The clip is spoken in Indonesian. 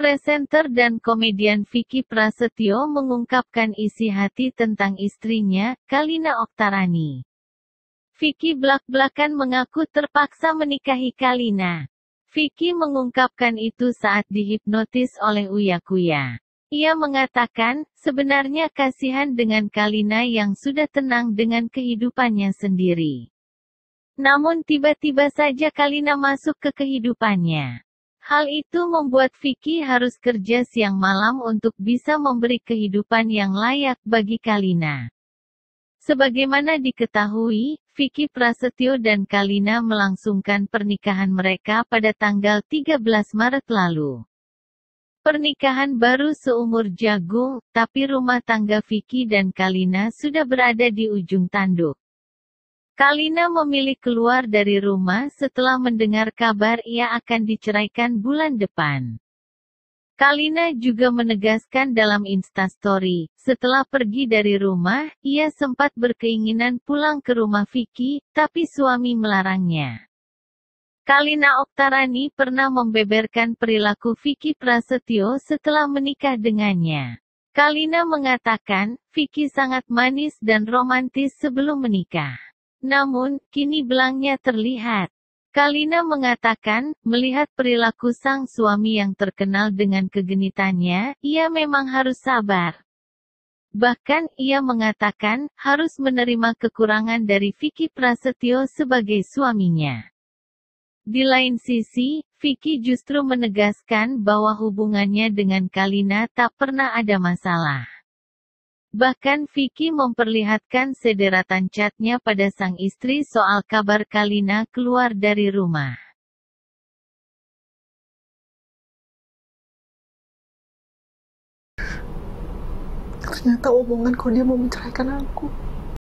Presenter dan komedian Vicky Prasetyo mengungkapkan isi hati tentang istrinya, Kalina Oktarani. Vicky belak-belakan mengaku terpaksa menikahi Kalina. Vicky mengungkapkan itu saat dihipnotis oleh Uya Kuya. Ia mengatakan, sebenarnya kasihan dengan Kalina yang sudah tenang dengan kehidupannya sendiri. Namun tiba-tiba saja Kalina masuk ke kehidupannya. Hal itu membuat Vicky harus kerja siang malam untuk bisa memberi kehidupan yang layak bagi Kalina. Sebagaimana diketahui, Vicky Prasetyo dan Kalina melangsungkan pernikahan mereka pada tanggal 13 Maret lalu. Pernikahan baru seumur jagung, tapi rumah tangga Vicky dan Kalina sudah berada di ujung tanduk. Kalina memilih keluar dari rumah setelah mendengar kabar ia akan diceraikan bulan depan. Kalina juga menegaskan dalam instastory, setelah pergi dari rumah, ia sempat berkeinginan pulang ke rumah Vicky, tapi suami melarangnya. Kalina Oktarani pernah membeberkan perilaku Vicky Prasetyo setelah menikah dengannya. Kalina mengatakan, Vicky sangat manis dan romantis sebelum menikah. Namun, kini belangnya terlihat. Kalina mengatakan, melihat perilaku sang suami yang terkenal dengan kegenitannya, ia memang harus sabar. Bahkan, ia mengatakan, harus menerima kekurangan dari Vicky Prasetyo sebagai suaminya. Di lain sisi, Vicky justru menegaskan bahwa hubungannya dengan Kalina tak pernah ada masalah. Bahkan Vicky memperlihatkan sederetan catnya pada sang istri soal kabar Kalina keluar dari rumah. Ternyata omonganku dia mau menceraikan aku.